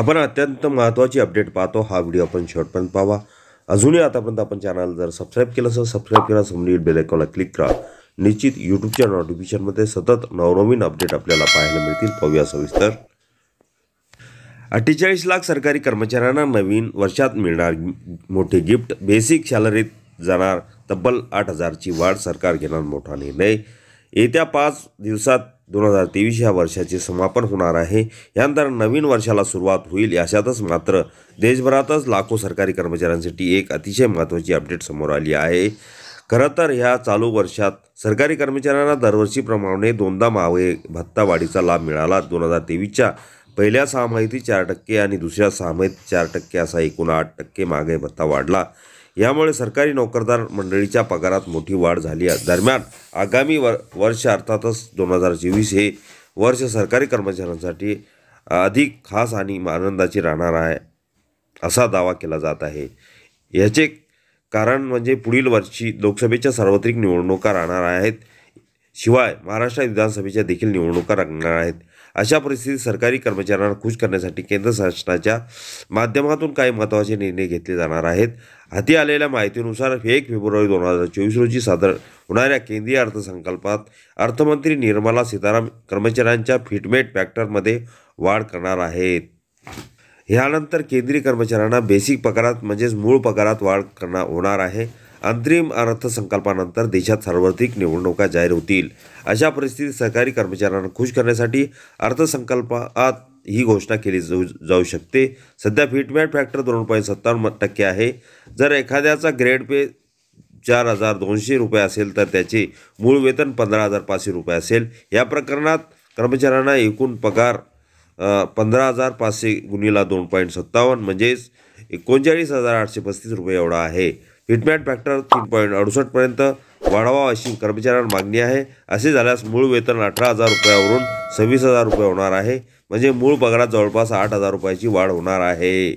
आपण अत्यंत महत्त्वाची अपडेट पाहतो हा व्हिडिओ आपण शेवटपर्यंत पाहावा अजूनही आतापर्यंत आपण चॅनल जर सबस्क्राईब केलं असेल सबस्क्राईब करा समोर बेल क्लिक करा निश्चित यूट्यूबच्या नोटिफिकेशनमध्ये सतत नवनवीन अपडेट आपल्याला पाहायला मिळतील पाहूया सविस्तर अठ्ठेचाळीस लाख सरकारी कर्मचाऱ्यांना नवीन वर्षात मिळणार मोठे गिफ्ट बेसिक सॅलरीत जाणार तब्बल आठ हजारची वाढ सरकार घेणार मोठा निर्णय येत्या पाच दिवसात दोन हजार तेवीस ह्या वर्षाचे समापन होणार आहे यानंतर नवीन वर्षाला सुरुवात होईल अशातच मात्र देशभरातच लाखो सरकारी कर्मचाऱ्यांसाठी एक अतिशय महत्त्वाची अपडेट समोर आली आहे खरं तर ह्या चालू वर्षात सरकारी कर्मचाऱ्यांना दरवर्षीप्रमाणे दोनदा मावे वाढीचा लाभ मिळाला दोन हजार तेवीसच्या पहिल्या सहामाहिती चार टक्के आणि दुसऱ्या सहामाहीत चार टक्के असा एकूण आठ टक्के मागे भत्ता वाढला यामुळे सरकारी नोकरदार मंडळीच्या पगारात मोठी वाढ झाली आहे दरम्यान आगामी वर वर्ष अर्थातच दोन हजार चोवीस हे वर्ष सरकारी कर्मचाऱ्यांसाठी अधिक खास आणि आनंदाची राहणार आहे असा दावा केला जात आहे याचे कारण म्हणजे पुढील वर्षी लोकसभेच्या सार्वत्रिक निवडणुका राहणार आहेत शिवाय महाराष्ट्र विधानसभेच्या देखील निवडणुका रंगणार आहेत अशा परिस्थितीत सरकारी कर्मचाऱ्यांना खुश करण्यासाठी केंद्र शासनाच्या माध्यमातून काही महत्त्वाचे निर्णय घेतले जाणार आहेत हाती आलेल्या माहितीनुसार एक फेब्रुवारी दोन हजार चोवीस रोजी सादर होणाऱ्या केंद्रीय अर्थसंकल्पात अर्थमंत्री निर्मला सीताराम कर्मचाऱ्यांच्या फिटमेट फॅक्टरमध्ये वाढ करणार आहेत ह्यानंतर केंद्रीय कर्मचाऱ्यांना बेसिक पगारात म्हणजेच मूळ पगारात वाढ करणार होणार आहे अंतरिम अर्थसंकल्पानंतर देशात सार्वत्रिक निवडणुका जाहीर होतील अशा परिस्थितीत सरकारी कर्मचाऱ्यांना खुश करण्यासाठी अर्थसंकल्पात ही घोषणा केली जाऊ जाऊ शकते सध्या फिटमॅट फॅक्टर दोन पॉईंट सत्तावन्न टक्के आहे जर एखाद्याचा ग्रेड पे चार हजार दोनशे रुपये असेल तर त्याचे मूळ वेतन पंधरा हजार पाचशे रुपये असेल या प्रकरणात कर्मचाऱ्यांना एकूण पगार पंधरा हजार पाचशे गुणीला दोन पॉईंट सत्तावन्न म्हणजेच एकोणचाळीस हजार आठशे पस्तीस रुपये एवढा आहे हिटमॅन फॅक्टर तीन पॉईंट अडुसष्टपर्यंत वाढवा अशी कर्मचाऱ्यांना मागणी आहे असे झाल्यास मूळ वेतन अठरा हजार रुपयावरून सव्वीस हजार रुपये होणार आहे म्हणजे मूळ पगारात जवळपास आठ हजार रुपयाची वाढ होणार आहे